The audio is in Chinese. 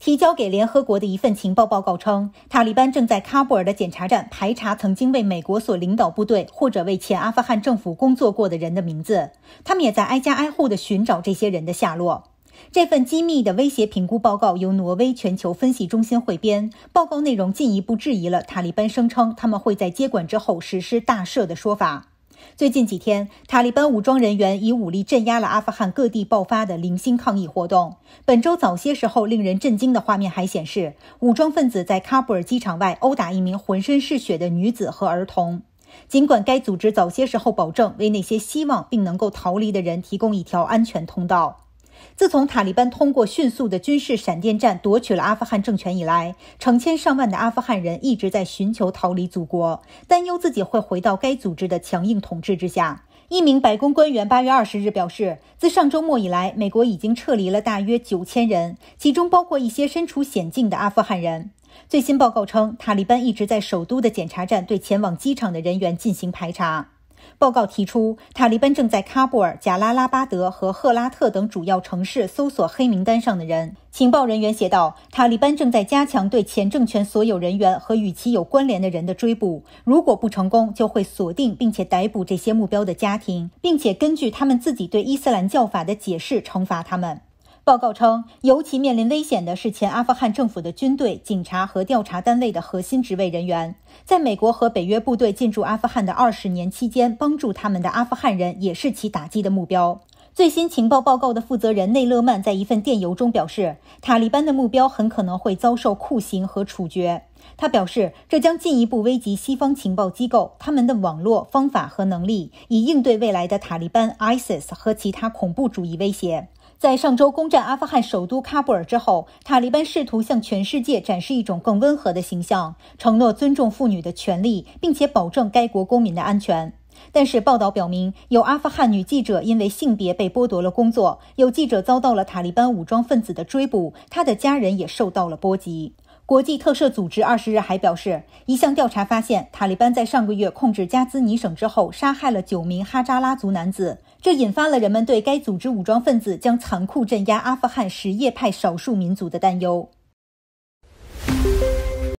提交给联合国的一份情报报告称，塔利班正在喀布尔的检查站排查曾经为美国所领导部队或者为前阿富汗政府工作过的人的名字，他们也在挨家挨户的寻找这些人的下落。这份机密的威胁评估报告由挪威全球分析中心汇编，报告内容进一步质疑了塔利班声称他们会在接管之后实施大赦的说法。最近几天，塔利班武装人员以武力镇压了阿富汗各地爆发的零星抗议活动。本周早些时候，令人震惊的画面还显示，武装分子在喀布尔机场外殴打一名浑身是血的女子和儿童。尽管该组织早些时候保证为那些希望并能够逃离的人提供一条安全通道。自从塔利班通过迅速的军事闪电战夺取了阿富汗政权以来，成千上万的阿富汗人一直在寻求逃离祖国，担忧自己会回到该组织的强硬统治之下。一名白宫官员八月二十日表示，自上周末以来，美国已经撤离了大约九千人，其中包括一些身处险境的阿富汗人。最新报告称，塔利班一直在首都的检查站对前往机场的人员进行排查。报告提出，塔利班正在喀布尔、贾拉拉巴德和赫拉特等主要城市搜索黑名单上的人。情报人员写道，塔利班正在加强对前政权所有人员和与其有关联的人的追捕。如果不成功，就会锁定并且逮捕这些目标的家庭，并且根据他们自己对伊斯兰教法的解释惩罚他们。报告称，尤其面临危险的是前阿富汗政府的军队、警察和调查单位的核心职位人员。在美国和北约部队进驻阿富汗的二十年期间，帮助他们的阿富汗人也是其打击的目标。最新情报报告的负责人内勒曼在一份电邮中表示，塔利班的目标很可能会遭受酷刑和处决。他表示，这将进一步危及西方情报机构他们的网络方法和能力，以应对未来的塔利班、ISIS 和其他恐怖主义威胁。在上周攻占阿富汗首都喀布尔之后，塔利班试图向全世界展示一种更温和的形象，承诺尊重妇女的权利，并且保证该国公民的安全。但是，报道表明，有阿富汗女记者因为性别被剥夺了工作，有记者遭到了塔利班武装分子的追捕，她的家人也受到了波及。国际特赦组织二十日还表示，一项调查发现，塔利班在上个月控制加兹尼省之后，杀害了九名哈扎拉族男子，这引发了人们对该组织武装分子将残酷镇压阿富汗什叶派少数民族的担忧。